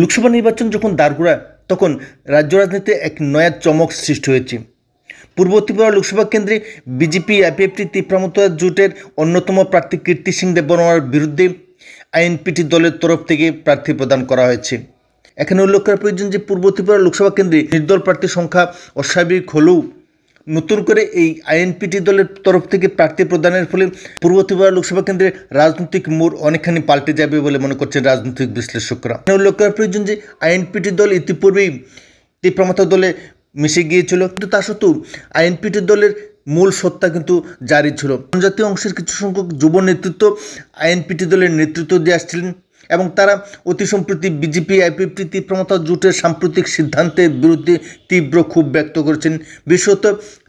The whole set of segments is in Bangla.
লোকসভা নির্বাচন যখন দাঁড়গুড়া তখন রাজ্য রাজনীতিতে এক নয়া চমক সৃষ্টি হয়েছে পূর্ব ত্রিপুরা লোকসভা কেন্দ্রে বিজেপি আইপিএফটি তীব্রামতা জোটের অন্যতম প্রার্থী কীর্তি সিং দেববর্মার বিরুদ্ধে আইএনপিটি দলের তরফ থেকে প্রার্থী প্রদান করা হয়েছে এখানে উল্লেখ করা প্রয়োজন যে পূর্ব ত্রিপুরা লোকসভা কেন্দ্রে নির্দল প্রার্থীর সংখ্যা অস্বাভাবিক হলেও নতুন করে এই আইএনপিটি দলের তরফ থেকে প্রার্থী প্রদানের ফলে পূর্ব ত্রিপুরা লোকসভা কেন্দ্রে রাজনৈতিক মোড় অনেকখানি পাল্টে যাবে বলে মনে করছেন রাজনৈতিক বিশ্লেষকরা লক্ষ্য করা প্রয়োজন যে আইএনপিটি দল ইতিপূর্বেই তীব্রমাতা দলে মিশে গিয়েছিল কিন্তু তা সত্ত্বেও আইএনপিটি দলের মূল সত্তা কিন্তু জারি ছিল জনজাতীয় অংশের কিছু সংখ্যক যুব নেতৃত্ব আইএনপিটি দলের নেতৃত্ব দিয়ে আসছিলেন এবং তারা অতি সম্প্রতি বিজেপি আইপিপিটি তীব্রমতা জোটের সাম্প্রতিক সিদ্ধান্তের বিরুদ্ধে তীব্র ক্ষোভ ব্যক্ত করেছেন বিশেষত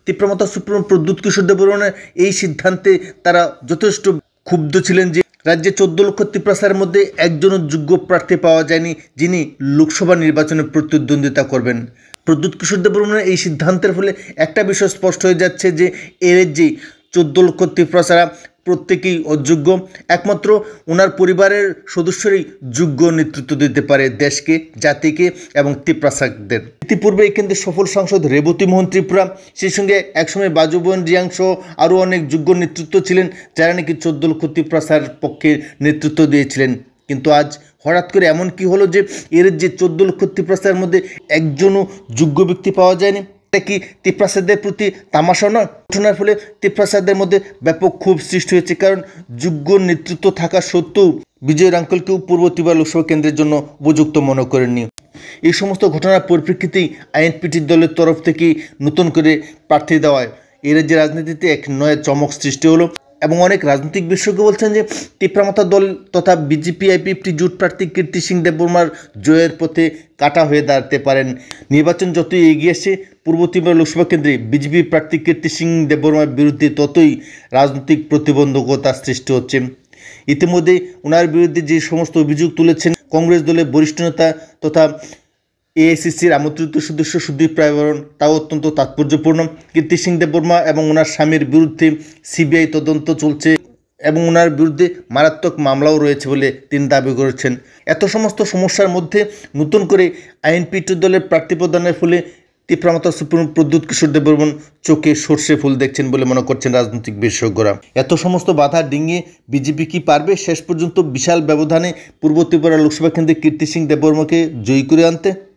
তীব্রমতা সুপ্রিম প্রদ্যুৎ কিশোর দেবরণের এই সিদ্ধান্তে তারা যথেষ্ট ক্ষুব্ধ ছিলেন যে রাজ্যে চোদ্দ লক্ষ ত্রিপ্রাসার মধ্যে একজনও যোগ্য প্রার্থী পাওয়া যায়নি যিনি লোকসভা নির্বাচনে প্রতিদ্বন্দ্বিতা করবেন প্রদ্যুৎ কিশোর দেবরণের এই সিদ্ধান্তের ফলে একটা বিষয় স্পষ্ট হয়ে যাচ্ছে যে এর যে চোদ্দ লক্ষ ত্রিপ্রাসারা প্রত্যেকেই অযোগ্য একমাত্র ওনার পরিবারের সদস্যরাই যোগ্য নেতৃত্ব দিতে পারে দেশকে জাতিকে এবং ত্রিপ্রাসাকদের ইতিপূর্বে কিন্তু সফল সাংসদ রেবতী মোহন ত্রিপুরা সেই সঙ্গে একসময় বাজুবন রিয়াংশ আরও অনেক যোগ্য নেতৃত্ব ছিলেন যারা নাকি চোদ্দ লক্ষ ত্রিপ্রাসার পক্ষে নেতৃত্ব দিয়েছিলেন কিন্তু আজ হঠাৎ করে এমন কি হলো যে এর যে চোদ্দ লক্ষ ত্রিপ্রাসার মধ্যে একজনও যোগ্য ব্যক্তি পাওয়া যায়নি এটা কি তিপ্রাসাদের প্রতি তামাশা নয় ঘটনার ফলে তিপ্রাসাদের মধ্যে ব্যাপক ক্ষোভ সৃষ্টি হয়েছে কারণ যোগ্য নেতৃত্ব থাকা সত্ত্বেও বিজয় রাঙ্কলকেও পূর্ব ত্রিপুরা লোকসভা কেন্দ্রের জন্য উপযুক্ত মনে করেননি এই সমস্ত ঘটনার পরিপ্রেক্ষিতেই আইএনপিটির দলের তরফ থেকে নতুন করে প্রার্থী দেওয়ায় এ রাজ্যের রাজনীতিতে এক নয় চমক সৃষ্টি হলো এবং অনেক রাজনৈতিক বিশেষজ্ঞ বলছেন যে তিপ্রামাতা দল তথা বিজেপি আইপিএফটি জুট প্রার্থী কীর্তি সিং দেববর্মার জয়ের পথে কাটা হয়ে দাঁড়াতে পারেন নির্বাচন যতই এগিয়ে আসে পূর্ব ত্রিপুরা লোকসভা কেন্দ্রে বিজেপি প্রার্থী কীর্তি সিং দেববর্মার বিরুদ্ধে ততই রাজনৈতিক প্রতিবন্ধকতা সৃষ্টি হচ্ছে ইতিমধ্যে ওনার বিরুদ্ধে যে সমস্ত অভিযোগ তুলেছেন কংগ্রেস দলের বরিষ্ঠ নেতা তথা এএসিসির আমন্ত্রিত সদস্য সুদীপ রায়বরণ তাও অত্যন্ত তাৎপর্যপূর্ণ কীর্তি সিং দেববর্মা এবং ওনার স্বামীর বিরুদ্ধে সিবিআই তদন্ত চলছে এবং ওনার বিরুদ্ধে মারাত্মক মামলাও রয়েছে বলে তিনি দাবি করেছেন এত সমস্ত সমস্যার মধ্যে নতুন করে আইএনপিটি দলের প্রার্থী প্রদানের ফলে তীব্রমাতা সুপ্রিম প্রদ্যুৎ কিশোর দেববর্মন চোখে সর্ষে ফুল দেখছেন বলে মনে করছেন রাজনৈতিক বিশেষজ্ঞরা এত সমস্ত বাধা ডিঙিয়ে বিজেপি কি পারবে শেষ পর্যন্ত বিশাল ব্যবধানে পূর্ব ত্রিপুরা লোকসভা কেন্দ্রে কীর্তি সিং দেববর্মাকে জয়ী করে আনতে